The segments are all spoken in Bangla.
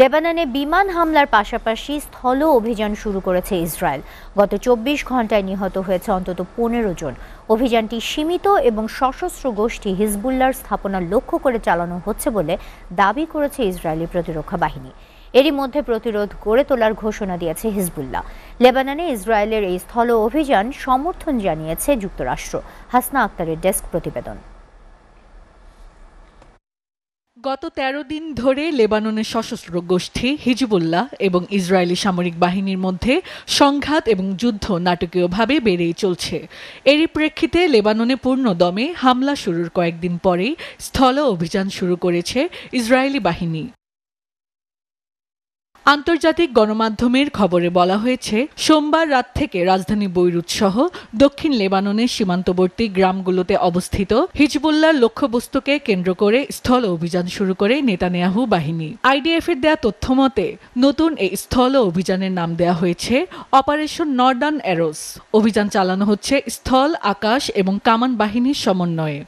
লেবাননে বিমান হামলার পাশাপাশি স্থল অভিযান শুরু করেছে ইসরায়েল গত চব্বিশ ঘন্টায় নিহত হয়েছে অন্তত পনেরো জন অভিযানটি সীমিত এবং সশস্ত্র গোষ্ঠী হিজবুল্লার স্থাপনা লক্ষ্য করে চালানো হচ্ছে বলে দাবি করেছে ইসরায়েলি প্রতিরক্ষা বাহিনী এরই মধ্যে প্রতিরোধ গড়ে তোলার ঘোষণা দিয়েছে হিজবুল্লাহ লেবাননে ইসরায়েলের এই স্থল অভিযান সমর্থন জানিয়েছে যুক্তরাষ্ট্র হাসনা আক্তারের ডেস্ক প্রতিবেদন গত ১৩ দিন ধরে লেবাননের সশস্ত্র গোষ্ঠী হিজবুল্লাহ এবং ইসরায়েলি সামরিক বাহিনীর মধ্যে সংঘাত এবং যুদ্ধ নাটকীয়ভাবে বেড়েই চলছে এরই প্রেক্ষিতে লেবাননে পূর্ণ দমে হামলা শুরুর কয়েকদিন পরেই স্থল অভিযান শুরু করেছে ইসরায়েলি বাহিনী আন্তর্জাতিক গণমাধ্যমের খবরে বলা হয়েছে সোমবার রাত থেকে রাজধানী বৈরুত সহ দক্ষিণ লেবাননের সীমান্তবর্তী গ্রামগুলোতে অবস্থিত হিজবুল্লার লক্ষ্যবস্তুকে কেন্দ্র করে স্থল অভিযান শুরু করে নেতানিয়াহু বাহিনী আইডিএফ এর দেয়া তথ্য মতে নতুন এই স্থল অভিযানের নাম দেয়া হয়েছে অপারেশন নর্দার্ন অ্যারোস অভিযান চালানো হচ্ছে স্থল আকাশ এবং কামান বাহিনীর সমন্বয়ে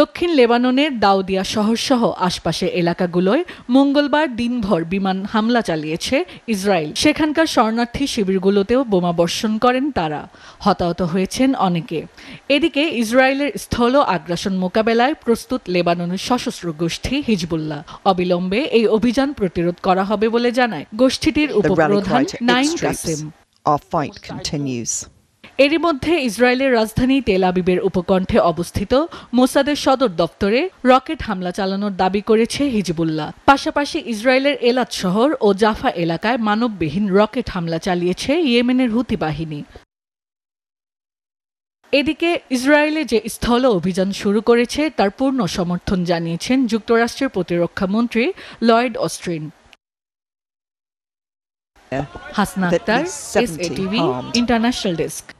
দক্ষিণ লেবাননের দাউদিয়া শহরসহ আশপাশের এলাকাগুলোয় মঙ্গলবার দিনভর বিমান হামলা চালিয়েছে ইসরায়েল সেখানকার শরণার্থী শিবিরগুলোতেও বোমা বর্ষণ করেন তারা হতাহত হয়েছেন অনেকে এদিকে ইসরায়েলের স্থল আগ্রাসন মোকাবেলায় প্রস্তুত লেবাননের সশস্ত্র গোষ্ঠী হিজবুল্লাহ অবিলম্বে এই অভিযান প্রতিরোধ করা হবে বলে জানায় গোষ্ঠীটির উপপ্রধান Naim Kasem Our fight continues. এরই মধ্যে ইসরায়েলের রাজধানী তেল আবিবের উপকণ্ঠে অবস্থিত মোসাদের সদর দপ্তরে রকেট হামলা চালানোর দাবি করেছে হিজবুল্লাহ পাশাপাশি ইসরায়েলের এলাত শহর ও জাফা এলাকায় মানববিহীন রকেট হামলা চালিয়েছে ইয়েমেনের হুতি বাহিনী এদিকে ইসরায়েলে যে স্থল অভিযান শুরু করেছে তার পূর্ণ সমর্থন জানিয়েছেন যুক্তরাষ্ট্রের প্রতিরক্ষা মন্ত্রী লয়েড অস্ট্রিন হাসনা আক্তার এস ইন্টারন্যাশনাল ডেস্ক